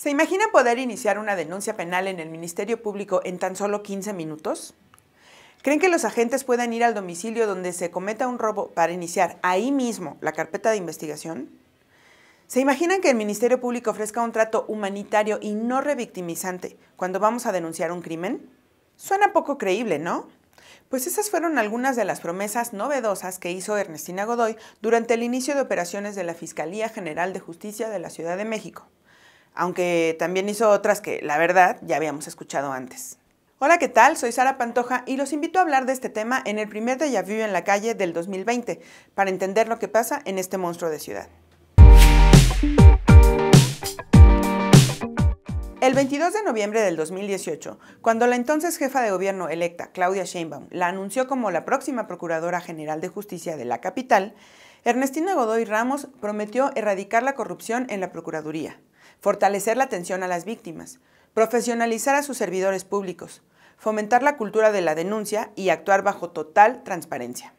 ¿Se imagina poder iniciar una denuncia penal en el Ministerio Público en tan solo 15 minutos? ¿Creen que los agentes puedan ir al domicilio donde se cometa un robo para iniciar ahí mismo la carpeta de investigación? ¿Se imaginan que el Ministerio Público ofrezca un trato humanitario y no revictimizante cuando vamos a denunciar un crimen? Suena poco creíble, ¿no? Pues esas fueron algunas de las promesas novedosas que hizo Ernestina Godoy durante el inicio de operaciones de la Fiscalía General de Justicia de la Ciudad de México aunque también hizo otras que, la verdad, ya habíamos escuchado antes. Hola, ¿qué tal? Soy Sara Pantoja y los invito a hablar de este tema en el primer Déjà Vu en la calle del 2020 para entender lo que pasa en este monstruo de ciudad. El 22 de noviembre del 2018, cuando la entonces jefa de gobierno electa, Claudia Sheinbaum, la anunció como la próxima Procuradora General de Justicia de la capital, Ernestina Godoy Ramos prometió erradicar la corrupción en la Procuraduría fortalecer la atención a las víctimas, profesionalizar a sus servidores públicos, fomentar la cultura de la denuncia y actuar bajo total transparencia.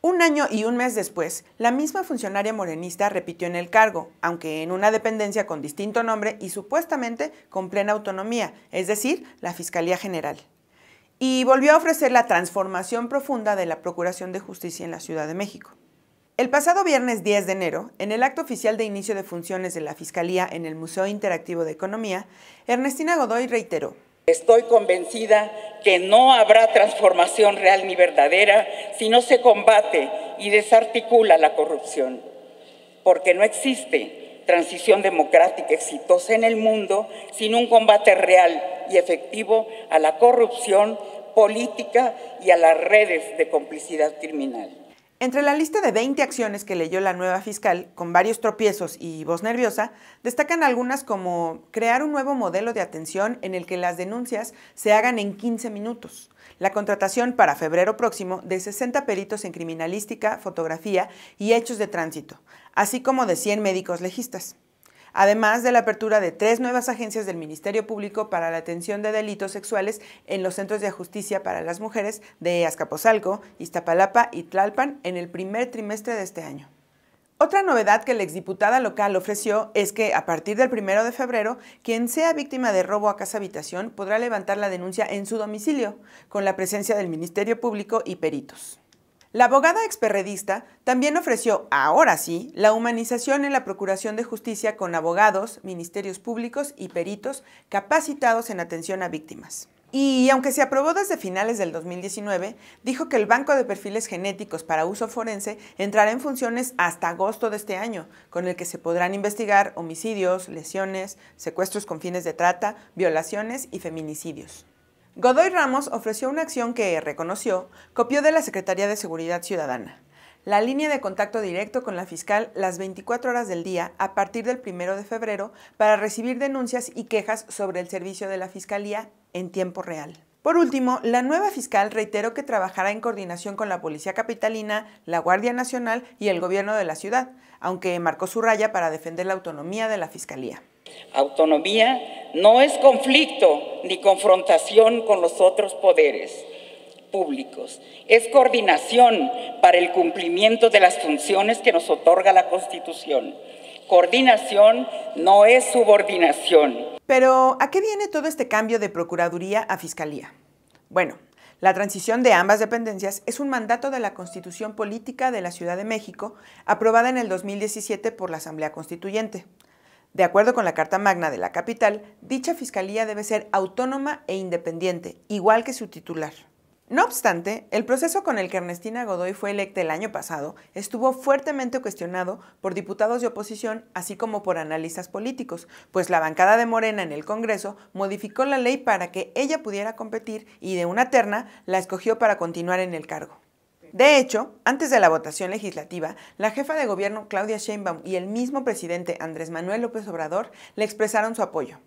Un año y un mes después, la misma funcionaria morenista repitió en el cargo, aunque en una dependencia con distinto nombre y supuestamente con plena autonomía, es decir, la Fiscalía General. Y volvió a ofrecer la transformación profunda de la Procuración de Justicia en la Ciudad de México. El pasado viernes 10 de enero, en el acto oficial de inicio de funciones de la Fiscalía en el Museo Interactivo de Economía, Ernestina Godoy reiteró. Estoy convencida que no habrá transformación real ni verdadera si no se combate y desarticula la corrupción, porque no existe transición democrática exitosa en el mundo sin un combate real y efectivo a la corrupción política y a las redes de complicidad criminal. Entre la lista de 20 acciones que leyó la nueva fiscal, con varios tropiezos y voz nerviosa, destacan algunas como crear un nuevo modelo de atención en el que las denuncias se hagan en 15 minutos, la contratación para febrero próximo de 60 peritos en criminalística, fotografía y hechos de tránsito, así como de 100 médicos legistas además de la apertura de tres nuevas agencias del Ministerio Público para la atención de delitos sexuales en los centros de justicia para las mujeres de Azcapotzalco, Iztapalapa y Tlalpan en el primer trimestre de este año. Otra novedad que la exdiputada local ofreció es que a partir del 1 de febrero, quien sea víctima de robo a casa habitación podrá levantar la denuncia en su domicilio, con la presencia del Ministerio Público y peritos. La abogada experredista también ofreció, ahora sí, la humanización en la Procuración de Justicia con abogados, ministerios públicos y peritos capacitados en atención a víctimas. Y aunque se aprobó desde finales del 2019, dijo que el banco de perfiles genéticos para uso forense entrará en funciones hasta agosto de este año, con el que se podrán investigar homicidios, lesiones, secuestros con fines de trata, violaciones y feminicidios. Godoy Ramos ofreció una acción que, reconoció, copió de la Secretaría de Seguridad Ciudadana, la línea de contacto directo con la fiscal las 24 horas del día a partir del 1 de febrero para recibir denuncias y quejas sobre el servicio de la fiscalía en tiempo real. Por último, la nueva fiscal reiteró que trabajará en coordinación con la Policía Capitalina, la Guardia Nacional y el Gobierno de la Ciudad, aunque marcó su raya para defender la autonomía de la Fiscalía. Autonomía no es conflicto ni confrontación con los otros poderes públicos, es coordinación para el cumplimiento de las funciones que nos otorga la Constitución. Coordinación no es subordinación. Pero, ¿a qué viene todo este cambio de Procuraduría a Fiscalía? Bueno, la transición de ambas dependencias es un mandato de la Constitución Política de la Ciudad de México, aprobada en el 2017 por la Asamblea Constituyente. De acuerdo con la Carta Magna de la capital, dicha fiscalía debe ser autónoma e independiente, igual que su titular. No obstante, el proceso con el que Ernestina Godoy fue electa el año pasado estuvo fuertemente cuestionado por diputados de oposición, así como por analistas políticos, pues la bancada de Morena en el Congreso modificó la ley para que ella pudiera competir y de una terna la escogió para continuar en el cargo. De hecho, antes de la votación legislativa, la jefa de gobierno Claudia Sheinbaum y el mismo presidente Andrés Manuel López Obrador le expresaron su apoyo.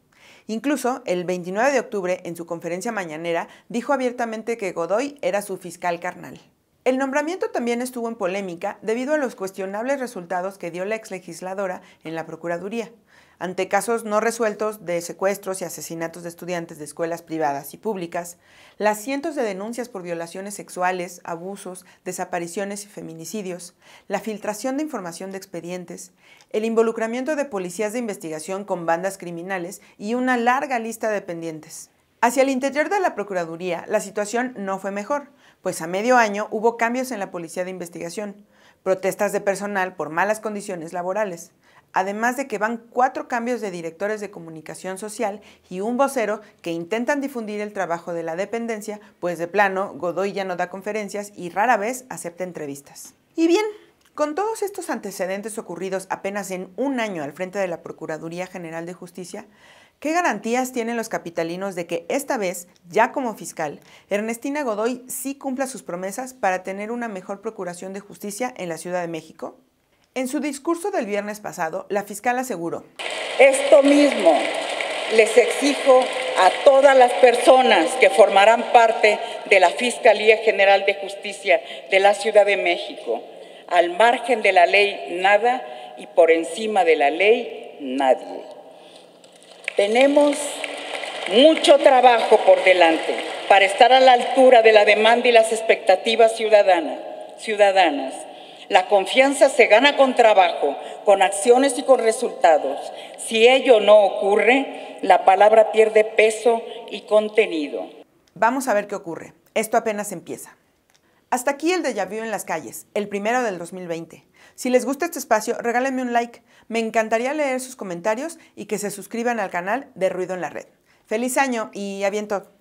Incluso, el 29 de octubre, en su conferencia mañanera, dijo abiertamente que Godoy era su fiscal carnal. El nombramiento también estuvo en polémica debido a los cuestionables resultados que dio la ex legisladora en la Procuraduría, ante casos no resueltos de secuestros y asesinatos de estudiantes de escuelas privadas y públicas, las cientos de denuncias por violaciones sexuales, abusos, desapariciones y feminicidios, la filtración de información de expedientes, el involucramiento de policías de investigación con bandas criminales y una larga lista de pendientes. Hacia el interior de la Procuraduría, la situación no fue mejor, pues a medio año hubo cambios en la Policía de Investigación, protestas de personal por malas condiciones laborales, además de que van cuatro cambios de directores de comunicación social y un vocero que intentan difundir el trabajo de la dependencia, pues de plano Godoy ya no da conferencias y rara vez acepta entrevistas. Y bien, con todos estos antecedentes ocurridos apenas en un año al frente de la Procuraduría General de Justicia, ¿qué garantías tienen los capitalinos de que esta vez, ya como fiscal, Ernestina Godoy sí cumpla sus promesas para tener una mejor procuración de justicia en la Ciudad de México? En su discurso del viernes pasado, la fiscal aseguró, Esto mismo les exijo a todas las personas que formarán parte de la Fiscalía General de Justicia de la Ciudad de México al margen de la ley nada y por encima de la ley nadie. Tenemos mucho trabajo por delante para estar a la altura de la demanda y las expectativas ciudadanas. La confianza se gana con trabajo, con acciones y con resultados. Si ello no ocurre, la palabra pierde peso y contenido. Vamos a ver qué ocurre. Esto apenas empieza. Hasta aquí el de vu en las calles, el primero del 2020. Si les gusta este espacio, regálenme un like. Me encantaría leer sus comentarios y que se suscriban al canal de Ruido en la Red. ¡Feliz año y aviento!